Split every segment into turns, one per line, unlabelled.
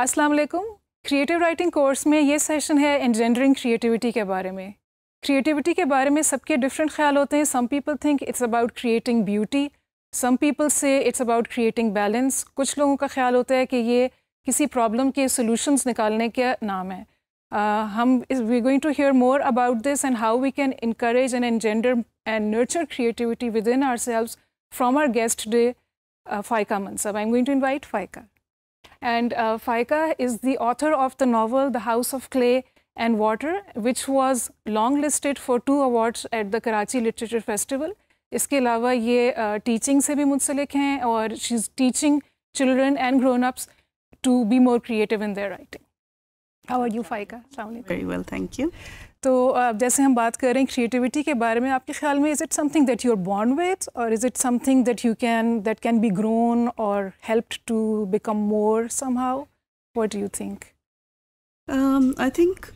अस्सलाम वालेकुम creative writing course में ये सेशन है एनजेंडरिंग क्रिएटिविटी के बारे में क्रिएटिविटी के बारे में सबके डिफरेंट ख्याल होते हैं some people think it's about creating beauty some people say it's about creating balance कुछ लोगों का ख्याल होता है कि ये किसी प्रॉब्लम के सोल्यूशंस निकालने के नाम है uh, हम we going to hear more about this and how we can increase and engender and nurture creativity within ourselves from our guest day Faika Mansab I am going to invite Faika And uh, Faika is the author of the novel The House of Clay and Water, which was longlisted for two awards at the Karachi Literature Festival. Iske alawa uh, teaching se bhi munsalik hain aur she's teaching children and grown-ups to be more creative in their writing. How are you, Faika?
Very well, thank you. तो
अब जैसे हम बात कर रहे हैं creativity के बारे में आपके ख्याल में is it something that you are born with और is it something that you can that can be grown और helped to become more some how do you think
I think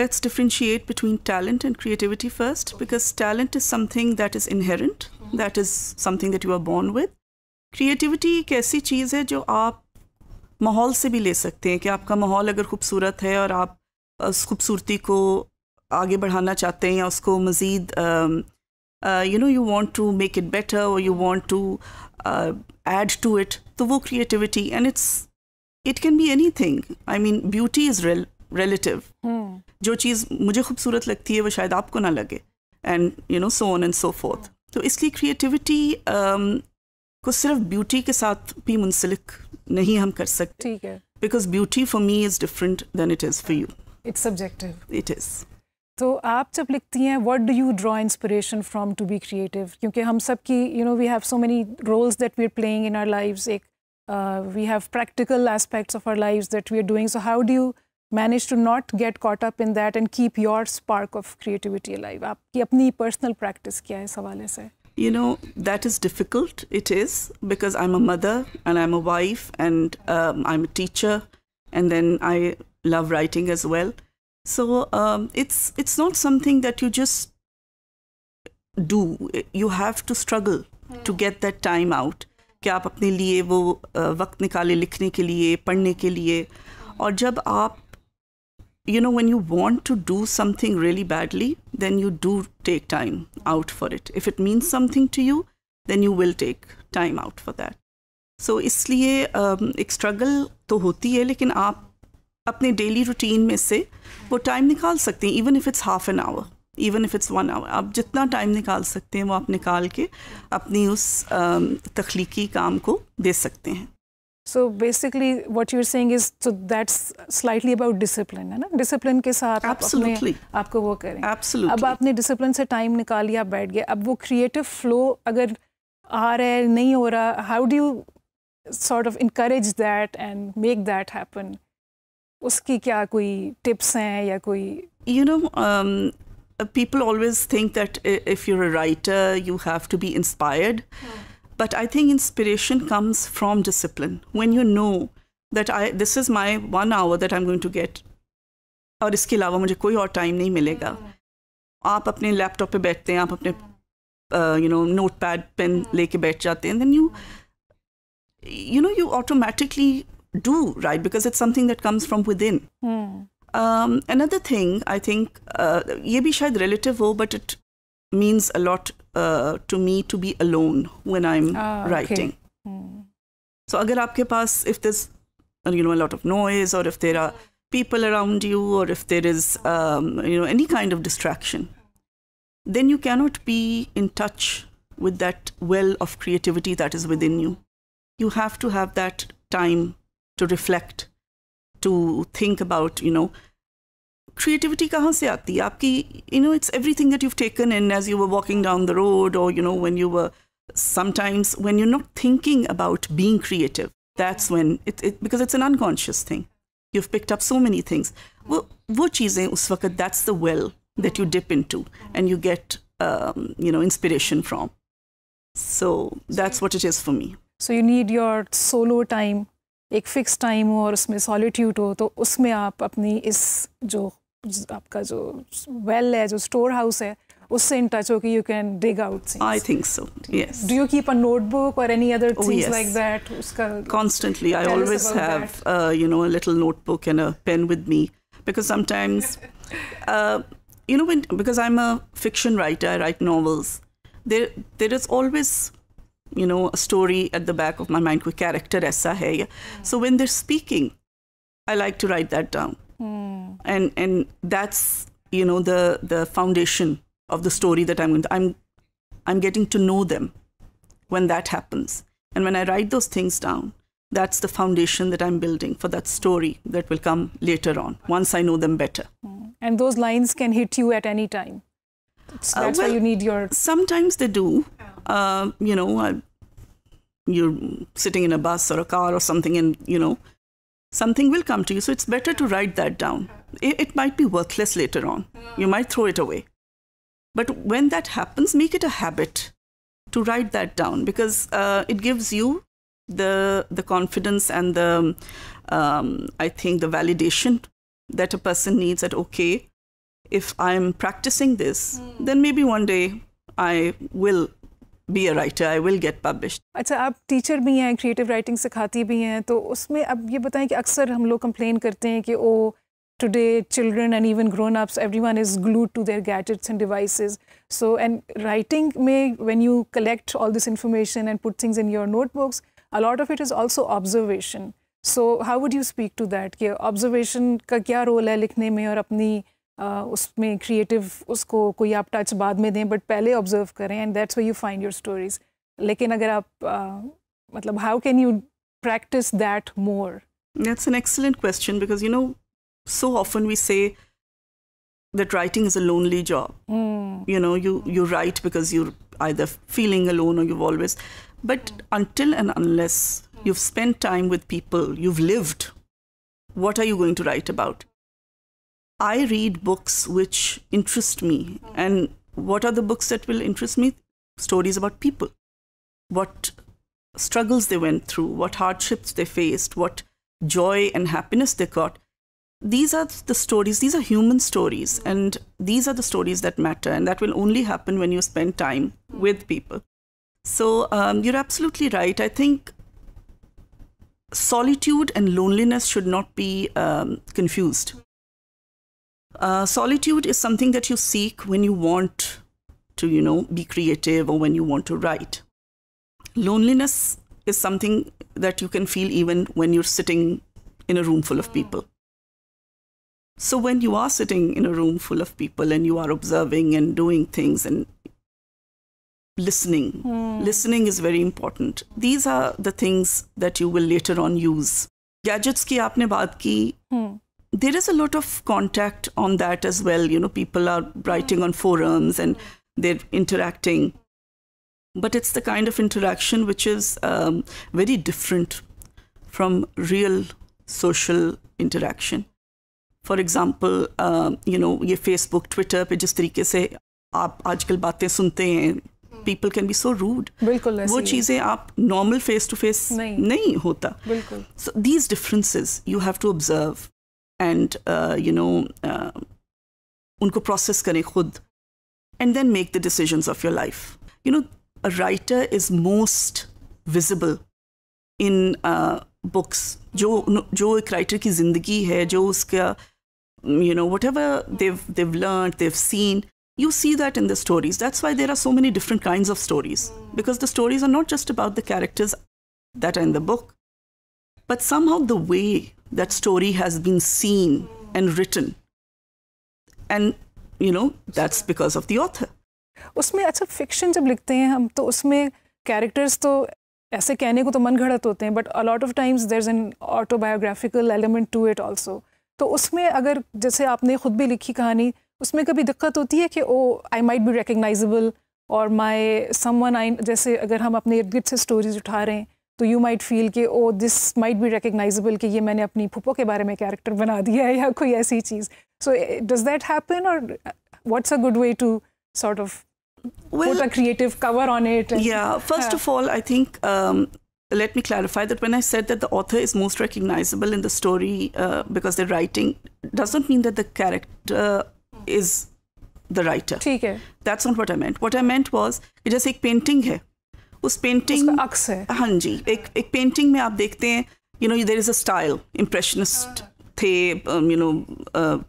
let's differentiate between talent and creativity first because talent is something that is inherent that is something that you are born with creativity um, mm-hmm. एक ऐसी चीज़ है जो आप माहौल से भी ले सकते हैं कि आपका माहौल अगर खूबसूरत है और आप उस खूबसूरती को आगे बढ़ाना चाहते हैं या उसको मज़ीद you know you want to make it better और you want to add to it तो वो creativity and it's it can be anything I mean beauty is relative जो चीज़ मुझे खूबसूरत लगती है वो शायद आपको ना लगे and you know so on and so forth तो इसलिए क्रिएटिविटी um, को सिर्फ ब्यूटी के साथ भी मुंसलिक नहीं हम कर सकते because beauty for me is different than it is for you
It's subjective. It is. तो आप जब लिखती हैं what do you draw inspiration from to be creative क्योंकि हम सब की you know we have so many roles that we are playing in our lives एक we have practical aspects of our lives that we are doing so how do you manage to not gate caught up in that and keep your spark of creativity live आपकी अपनी personal practice क्या है इस हवाले से
you know that is difficult it is because i'm a mother and i'm a wife and um, i'm a teacher and then i love writing as well. So um, it's it's not something that you just do. You have to struggle hmm. to get that time out. कि आप अपने लिए वो वक्त निकाले लिखने के लिए पढ़ने के लिए hmm. और जब आप you know, when you want to do something really badly, then you do take time out for it. If it means something to you, then you will take time out for that. So इसलिए um, एक struggle तो होती है लेकिन आप अपने daily routine में से वो टाइम निकाल सकते हैं even if it's half an hour even if it's one hour आप जितना टाइम निकाल सकते हैं वो आप निकाल के अपनी उस तख्लीकी काम को दे सकते हैं
so basically what you're saying is so that's slightly about discipline है ना डिसिप्लिन के साथ आप अपने आपको वो करें Absolutely. अब आपने डिसिप्लिन से टाइम निकाल लिया बैठ गए अब वो क्रिएटिव फ्लो अगर आ रहा है नहीं हो रहा how do you sort of increase that and make that happen उसकी क्या कोई टिप्स हैं या कोई
you know people always think that if you're writer you have to be inspired but I think inspiration comes from discipline when you know that I this is my one hour that I am going to get और इसके अलावा मुझे कोई और time नहीं मिलेगा hmm. आप अपने लैपटॉप पे बैठते हैं आप अपने you know note pad pen लेके बैठ जाते हैं then you you know you automatically do right because it's something that comes from within hmm. um, another thing i think uh, ye bhi shayad relative ho but it means a lot uh, to me to be alone when i'm ah, writing okay. Hmm. so agar aapke paas if there's you know a lot of noise or if there are people around you or if there is um, you know any kind of distraction then you cannot be in touch with that well of creativity that is within you you have to have that time to reflect to think about you know creativity kahan se aati aapki you know it's everything that you've taken in as you were walking down the road or you know when you were sometimes when you're not thinking about being creative that's when it, it because it's an unconscious thing you've picked up so many things wo wo cheezein that's the well that you dip into and you get um, you know inspiration from so that's what it is for me
so you need your solo time एक fix time हो और उसमें solitude हो तो उसमें आप अपनी इस जो आपका जो वेल है जो स्टोर हाउस है उससे इन टच हो कि you can dig out
I think so yes do
you keep a notebook और any other things like that उसका constantly I always have
you know a little notebook and a pen with me because sometimes no when because I am a fiction writer I write novels there there is always you know, a story at the back of my mind, कोई character ऐसा hai या hmm. so when they're speaking, I like to write that down, mm. and and that's you know the the foundation of the story that I'm going to, I'm I'm getting to know them when that happens, and when I write those things down, that's the foundation that I'm building for that story that will come later on once I know them better.
Hmm. And those lines can hit you at any time.
That's uh, well, why you need your. Sometimes they do. Oh. Uh, you know, you're sitting in a bus or a car or something, and you know, something will come to you. So it's better to write that down. Oh. It, it might be worthless later on. Oh. You might throw it away. But when that happens, make it a habit to write that down because uh, it gives you the the confidence and the um, I think the validation that a person needs. That okay, if I'm practicing this, hmm. then maybe one day I will be a writer, I will get published.
Achha, aap teacher bhi hai, creative writing sikhati bhi hai, to usme ab ye bataye ki complain karte today children and even grown-ups, everyone is glued to their gadgets and devices. So, and writing may, when you collect all this information and put things in your notebooks, a lot of it is also observation. So, how would you speak to that? Ki observation role hai likhne mein aur apni उसमें creative उसको कोई आप touch बाद में दें but पहले observe करें and that's way you find your stories लेकिन अगर आप uh, मतलब how can you practice that more
that's an excellent question because you know so often we say that writing is a lonely job mm. you know you you write because you're either feeling alone or you've always but mm. until and unless you've spent time with people you've lived what are you going to write about I read books which interest me. And what are the books that will interest me? Stories about people, what struggles they went through, what hardships they faced, what joy and happiness they got. These are the stories, these are human stories, and these are the stories that matter. And that will only happen when you spend time with people. So um, you're absolutely right. I think solitude and loneliness should not be um, confused. Uh, solitude is something that you seek when you want to, you know, be creative or when you want to write. Loneliness is something that you can feel even when you're sitting in a room full of hmm. people. So when you are sitting in a room full of people and you are observing and doing things and listening, mm. listening is very important. These are the things that you will later on use. Gadgets की आपने बात की there is a lot of contact on that as well. You know, people are writing on forums and they're interacting. But it's the kind of interaction which is um, very different from real social interaction. For example, um, you know, ये Facebook, Twitter पे जिस तरीके से आप आजकल बातें सुनते हैं people can be so rude बिल्कुल वो चीज़ें आप नॉर्मल फेस टू फेस नहीं होता बिल्कुल So these differences you have to observe and uh, you know uh, unko process kare khud and then make the decisions of your life you know a writer is most visible in uh, books Jo jo ek writer ki zindagi hai, jo uska mm, you know whatever they've they've learned they've seen you see that in the stories that's why there are so many different kinds of stories because the stories are not just about the characters that are in the book but somehow the way that story has been seen and written. And, you know, that's because of the author.
उसमें अच्छा fiction जब लिखते हैं हम तो उसमें characters तो ऐसे कहने को तो मन घड़त होते हैं but a lot of times there is an autobiographical element to it also तो उसमें अगर जैसे आपने खुद भी लिखी कहानी उसमें कभी दिक्कत होती है कि ओ आई माइट बी रिकगनाइजेबल और माई समवन आई जैसे अगर हम अपने इर्द गिर्द से स्टोरीज उठा रहे हैं तो यू माइट फील कि oh this might be recognisable कि ये मैंने अपनी फुप्पो के बारे में कैरेक्टर बना दिया है या कोई ऐसी चीज़ सो डज दैट हैपन और what's a good way to sort of
well, put a
creative cover on it? And, yeah, first
yeah. of all, I think um, let me clarify that when I said that the author is most recognizable in the story uh, because they're writing, doesn't mean that the character is the writer. ठीक है. That's not what I meant. What I meant was, जैसे a painting है. उस painting अक्स है हाँ जी एक एक painting में आप देखते हैं you know there is a style impressionist थे यू नो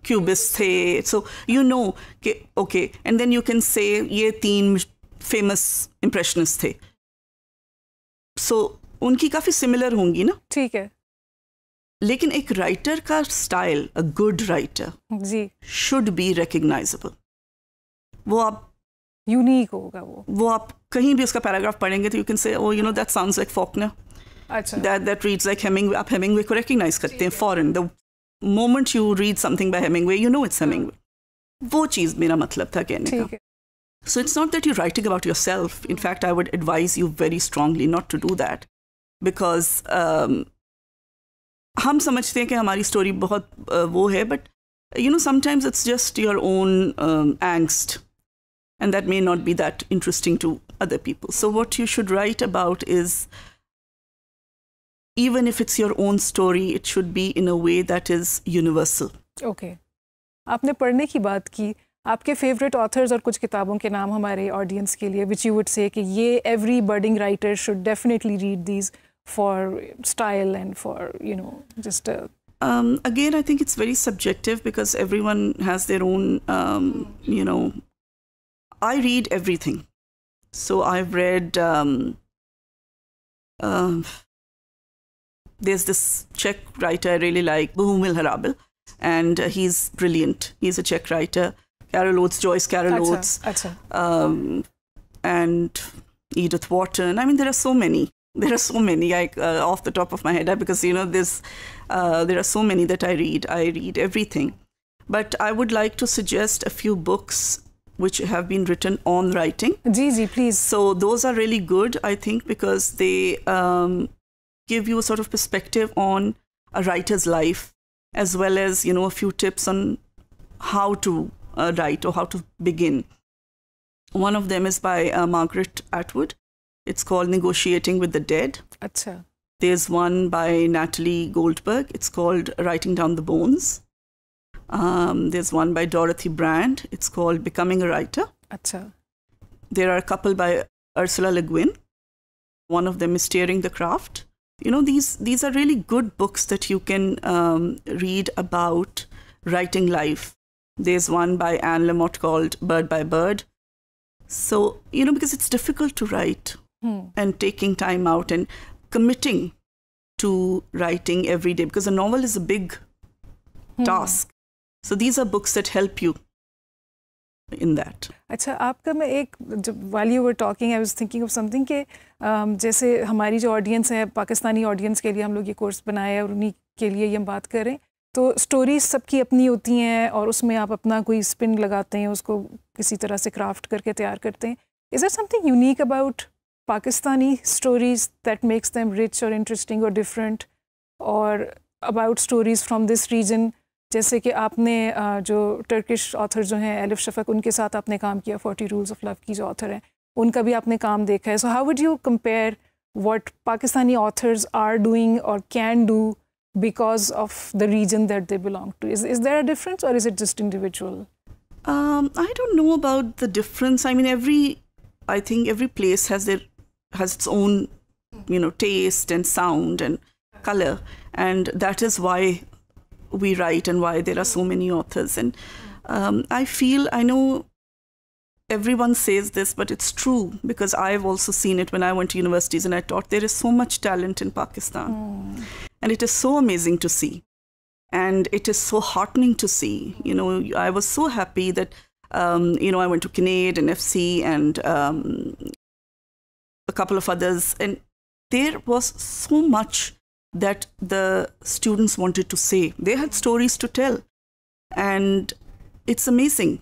क्यूबिस थे सो यू नो कि okay and then you can say ये तीन फेमस इम्प्रेशनिस्ट थे सो so, उनकी काफ़ी सिमिलर होंगी ना ठीक है लेकिन एक राइटर का स्टाइल अ गुड राइटर जी शुड बी रिकग्नाइजेबल वो
आप यूनिक होगा वो
वो आप कहीं भी उसका पैराग्राफ पढ़ेंगे तो you can say oh you know that sounds like Faulkner अच्छा that that reads like Hemingway आप हेमिंगवे को रिकग्नाइज करते हैं फॉरन the moment you read something by Hemingway you know it's Hemingway वो चीज़ मेरा मतलब था कहने का So it's not that you're writing about yourself. In fact, I would advise you very strongly not to do that because um, हम समझते हैं कि हमारी स्टोरी बहुत uh, वो है but you know sometimes it's just your own angst and that may not be that interesting to other people. So, what you should write about is even if it's your own story, it should be in a way that is universal.
Okay. आपने पढ़ने की बात की आपके favourite authors और कुछ किताबों के नाम हमारे ऑडियंस के लिए which you would say कि ये every budding writer should definitely read these for style and for you know just
again, I think it's very subjective because everyone has their own, um, you know, I read everything. So I've read, um, uh, there's this Czech writer I really like, Bohumil Harabel, and uh, he's brilliant. He's a Czech writer. Carol Oates, Joyce Carol Oates, um, and Edith Wharton. I mean, there are so many. There are so many I, uh, off the top of my head uh, because you know this. Uh, there are so many that I read. I read everything, but I would like to suggest a few books which have been written on writing. Gigi, please. So those are really good, I think, because they um, give you a sort of perspective on a writer's life, as well as you know a few tips on how to uh, write or how to begin. One of them is by uh, Margaret Atwood. It's called Negotiating with the Dead. Achha. There's one by Natalie Goldberg. It's called Writing Down the Bones. Um, there's one by Dorothy Brand. It's called Becoming a Writer. Achha. There are a couple by Ursula Le Guin. One of them is Steering the Craft. You know, these, these are really good books that you can um, read about writing life. There's one by Anne Lamott called Bird by Bird. So, you know, because it's difficult to write hmm. and taking time out and committing to writing every day because a novel is a big hmm. task so these are books that help you in that
अच्छा आपका मैं एक जब वाली you were talking I was thinking of something के जैसे हमारी जो ऑडियंस है पाकिस्तानी ऑडियंस के लिए हम लोग ये कोर्स बनाए और उन्हीं के लिए ये हम बात करें तो स्टोरीज सबकी अपनी होती हैं और उसमें आप अपना कोई स्पिन लगाते हैं उसको किसी तरह से क्राफ्ट करके तैयार करते हैं is are something unique about Pakistani stories that makes them rich और इंटरेस्टिंग और डिफरेंट और about stories from this region जैसे कि आपने जो टर्किश ऑथर जो हैं एलिफ शफक उनके साथ आपने काम किया फोर्टी रूल्स ऑफ लव की जो ऑथर हैं उनका भी आपने काम देखा है so how would you compare what Pakistani authors are doing और can do because of the region that they belong to is is there are difference और is it just individual
I don't know about the difference I mean every I think every place has there has its own you know taste and sound and colour and that is why we write and why there are so many authors. And um, I feel, I know everyone says this, but it's true because I've also seen it when I went to universities and I taught there is so much talent in Pakistan. Mm. And it is so amazing to see. And it is so heartening to see. You know, I was so happy that, um, you know, I went to Kinnaid and FC and um, a couple of others. And there was so much that the students wanted to say. They had stories to tell. And it's amazing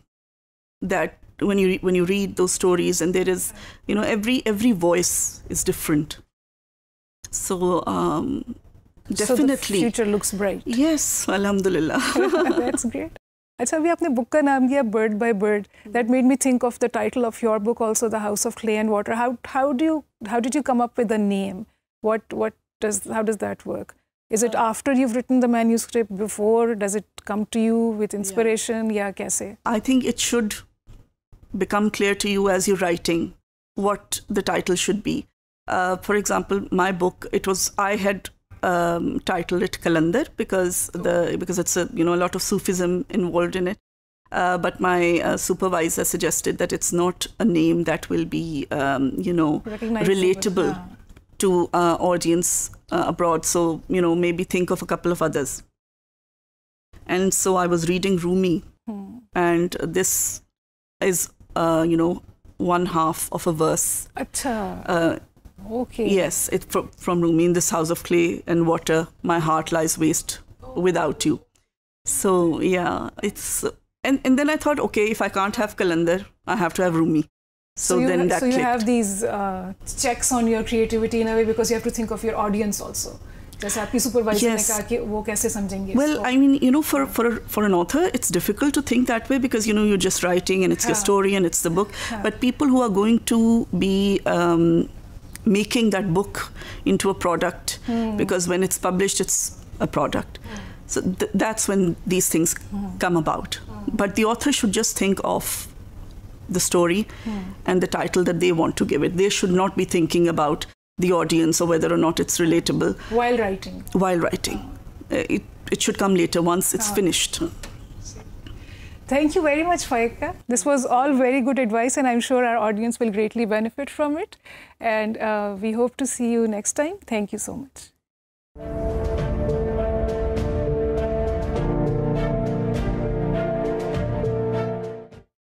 that when you, when you read those stories and there is, you know, every, every voice is different. So um, definitely. So the future looks bright. Yes, alhamdulillah. That's
great. अच्छा अभी आपने book का नाम लिया bird by bird that made me think of the title of your book also the house of clay and water how how you how did you come up with the name what what does how does that work? Is it uh, after you've written the manuscript before? Does it come to you with inspiration? Yeah, yeah kaise?
I think it should become clear to you as you're writing what the title should be. Uh, for example, my book, it was I had um, titled it Kalandar because the oh. because it's a you know a lot of Sufism involved in it. Uh, but my uh, supervisor suggested that it's not a name that will be um, you know relatable. Yeah to uh, audience uh, abroad. So, you know, maybe think of a couple of others. And so I was reading Rumi, hmm. and this is, uh, you know, one half of a verse.
Achha.
Uh, okay. Yes, it's from, from Rumi in this house of clay and water, my heart lies waste without you. So, yeah, it's. And, and then I thought, okay, if I can't have Kalandar, I have to have Rumi. So, so you, then that so you clicked. have
these uh, checks on your creativity in a way because you have to think of your audience also. जैसे आपकी supervisor yes. Well,
I mean, you know, for, well I mean you know for for for an author it's you to think that way because you know you just writing and it's the story and it's the book but people who are going making that book into a product mm. because when it's published it's a product mm. so th that's when these things mm. come about hmm. but the author should just think of the story yeah. Hmm. and the title that they want to give it. They should not be thinking about the audience or whether or not it's relatable.
While writing.
While writing. Uh, it, it should come later once it's ah. finished.
Thank you very much, Faika. This was all very good advice, and I'm sure our audience will greatly benefit from it. And uh, we hope to see you next time. Thank you so much.